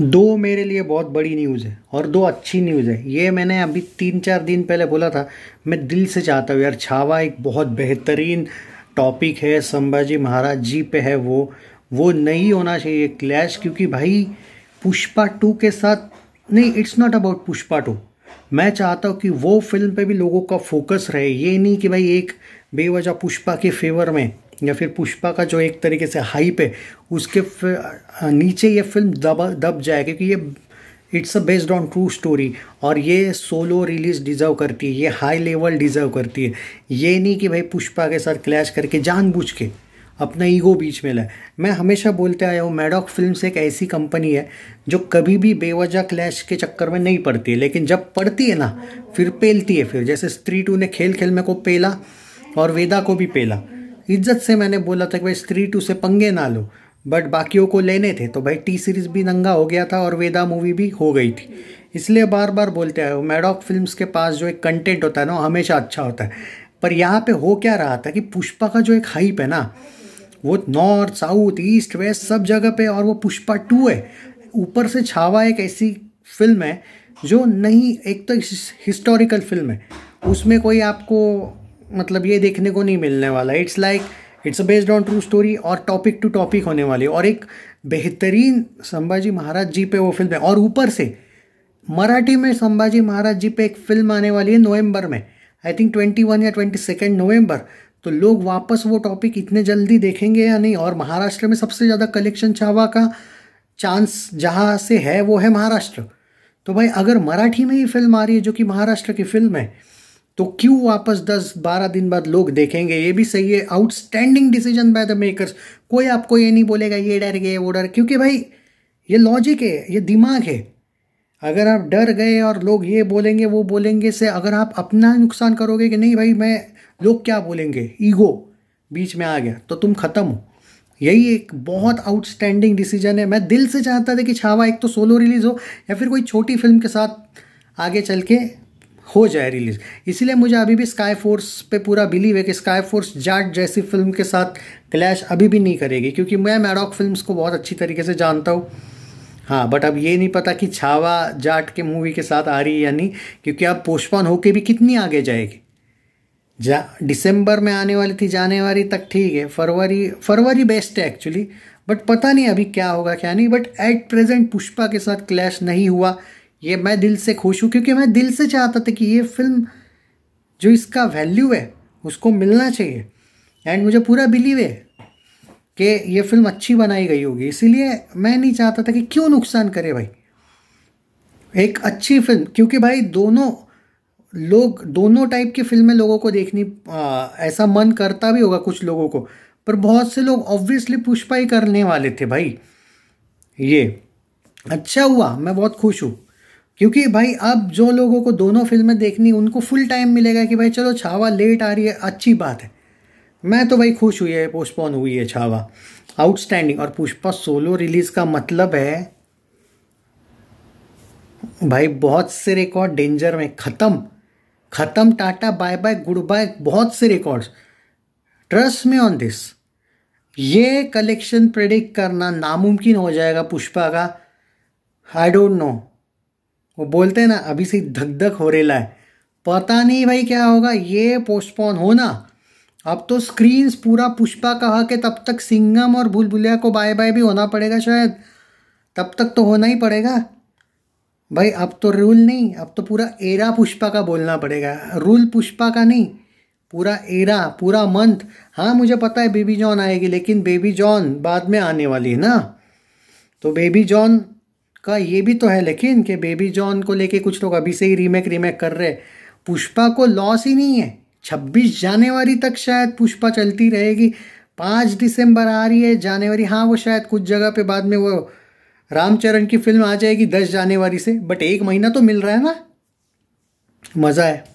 दो मेरे लिए बहुत बड़ी न्यूज़ है और दो अच्छी न्यूज़ है ये मैंने अभी तीन चार दिन पहले बोला था मैं दिल से चाहता हूँ यार छावा एक बहुत बेहतरीन टॉपिक है संभाजी महाराज जी पे है वो वो नहीं होना चाहिए क्लैश क्योंकि भाई पुष्पा टू के साथ नहीं it's not about Pushpa two मैं चाहता हूँ कि वो फिल्म पे भी लोगों का फोकस रहे ये नहीं कि भाई एक बेवजह पुष्पा के फेवर में या फिर पुष्पा का जो एक तरीके से हाइप है उसके नीचे ये फिल्म दबा दब जाए क्योंकि ये it's a based on true story और ये सोलो रिलीज डिजर्व करती है ये हाई लेवल डिजर्व करती है ये नहीं कि भाई पुष्पा के साथ क्लैश करके जानबूझ के अपना ईगो बीच में लाए मैं हमेशा बोलते आया हूँ मैडॉक फिल्म एक ऐसी कंपनी है जो कभी भी बेवजह क्लैश के चक्कर में नहीं पड़ती है लेकिन जब पड़ती है ना फिर पेलती है फिर जैसे स्त्री टू ने खेल खेल में को पेला और वेदा को भी पेला इज्जत से मैंने बोला था कि भाई स्त्री टू से पंगे ना लो बट बाकियों को लेने थे तो भाई टी सीरीज़ भी नंगा हो गया था और वेदा मूवी भी हो गई थी इसलिए बार बार बोलते हैं मैडॉक फिल्म्स के पास जो एक कंटेंट होता है ना हमेशा अच्छा होता है पर यहाँ पे हो क्या रहा था कि पुष्पा का जो एक हाइप है ना वो नॉर्थ साउथ ईस्ट वेस्ट सब जगह पे और वो पुष्पा टू है ऊपर से छावा एक ऐसी फिल्म है जो नहीं एक तो हिस्टोरिकल फिल्म है उसमें कोई आपको मतलब ये देखने को नहीं मिलने वाला it's like it's a based on true story और टॉपिक टू टॉपिक होने वाली और एक बेहतरीन संभाजी महाराज जी पे वो फिल्म है और ऊपर से मराठी में संभाजी महाराज जी पे एक फिल्म आने वाली है नवंबर में आई थिंक ट्वेंटी वन या ट्वेंटी सेकेंड नवम्बर तो लोग वापस वो टॉपिक इतने जल्दी देखेंगे या नहीं और महाराष्ट्र में सबसे ज़्यादा कलेक्शन छावा का चांस जहाँ से है वो है महाराष्ट्र तो भाई अगर मराठी में ही फिल्म आ रही है जो कि महाराष्ट्र की फिल्म है तो क्यों वापस 10 12 दिन बाद लोग देखेंगे ये भी सही है outstanding decision by the makers कोई आपको ये नहीं बोलेगा ये डर गए वो डर क्योंकि भाई ये लॉजिक है ये दिमाग है अगर आप डर गए और लोग ये बोलेंगे वो बोलेंगे से अगर आप अपना नुकसान करोगे कि नहीं भाई मैं लोग क्या बोलेंगे ईगो बीच में आ गया तो तुम ख़त्म हो यही एक बहुत आउटस्टैंडिंग डिसीजन है मैं दिल से चाहता था कि छावा एक तो सोलो रिलीज़ हो या फिर कोई छोटी फिल्म के साथ आगे चल के हो जाए रिलीज इसीलिए मुझे अभी भी स्काई फोर्स पे पूरा बिलीव है कि स्काई फोर्स जाट जैसी फिल्म के साथ क्लैश अभी भी नहीं करेगी क्योंकि मैं मैडॉक फिल्म्स को बहुत अच्छी तरीके से जानता हूँ हाँ बट अब ये नहीं पता कि छावा जाट के मूवी के साथ आ रही है या नहीं क्योंकि अब पोस्टपोन होके भी कितनी आगे जाएगी जा दिसंबर में आने वाली थी जानवरी तक ठीक है फरवरी फरवरी बेस्ट है एक्चुअली बट पता नहीं अभी क्या होगा क्या नहीं बट एट प्रेजेंट पुष्पा के साथ क्लैश नहीं हुआ ये मैं दिल से खुश हूँ क्योंकि मैं दिल से चाहता था कि ये फिल्म जो इसका वैल्यू है उसको मिलना चाहिए एंड मुझे पूरा बिलीव है कि ये फिल्म अच्छी बनाई गई होगी इसीलिए मैं नहीं चाहता था कि क्यों नुकसान करे भाई एक अच्छी फिल्म क्योंकि भाई दोनों लोग दोनों टाइप की फिल्में लोगों को देखनी आ, ऐसा मन करता भी होगा कुछ लोगों को पर बहुत से लोग ऑब्वियसली पुष्पा ही करने वाले थे भाई ये अच्छा हुआ मैं बहुत खुश हूँ क्योंकि भाई अब जो लोगों को दोनों फिल्में देखनी उनको फुल टाइम मिलेगा कि भाई चलो छावा लेट आ रही है अच्छी बात है मैं तो भाई खुश हुई है पोस्टपोन हुई है छावा आउटस्टैंडिंग और पुष्पा सोलो रिलीज़ का मतलब है भाई बहुत से रिकॉर्ड डेंजर में ख़त्म ख़त्म टाटा बाय बाय गुड बाय बहुत से रिकॉर्ड्स ट्रस्ट में ऑन दिस ये कलेक्शन प्रेडिक्ट करना नामुमकिन हो जाएगा पुष्पा का आई डोंट नो वो बोलते हैं ना अभी से धक धक हो रेला है पता नहीं भाई क्या होगा ये पोस्टपोन हो ना अब तो स्क्रीन्स पूरा पुष्पा कहा के तब तक सिंगम और भूलभुलिया को बाय बाय भी होना पड़ेगा शायद तब तक तो होना ही पड़ेगा भाई अब तो रूल नहीं अब तो पूरा एरा पुष्पा का बोलना पड़ेगा रूल पुष्पा का नहीं पूरा एरा पूरा मंथ हाँ मुझे पता है बेबी जॉन आएगी लेकिन बेबी जॉन बाद में आने वाली है ना तो बेबी जॉन का ये भी तो है लेकिन कि बेबी जॉन को लेके कुछ लोग अभी से ही रीमेक रीमेक कर रहे पुष्पा को लॉस ही नहीं है छब्बीस जनवरी तक शायद पुष्पा चलती रहेगी पाँच दिसंबर आ रही है जनवरी हाँ वो शायद कुछ जगह पे बाद में वो रामचरण की फिल्म आ जाएगी दस जनवरी से बट एक महीना तो मिल रहा है ना मज़ा है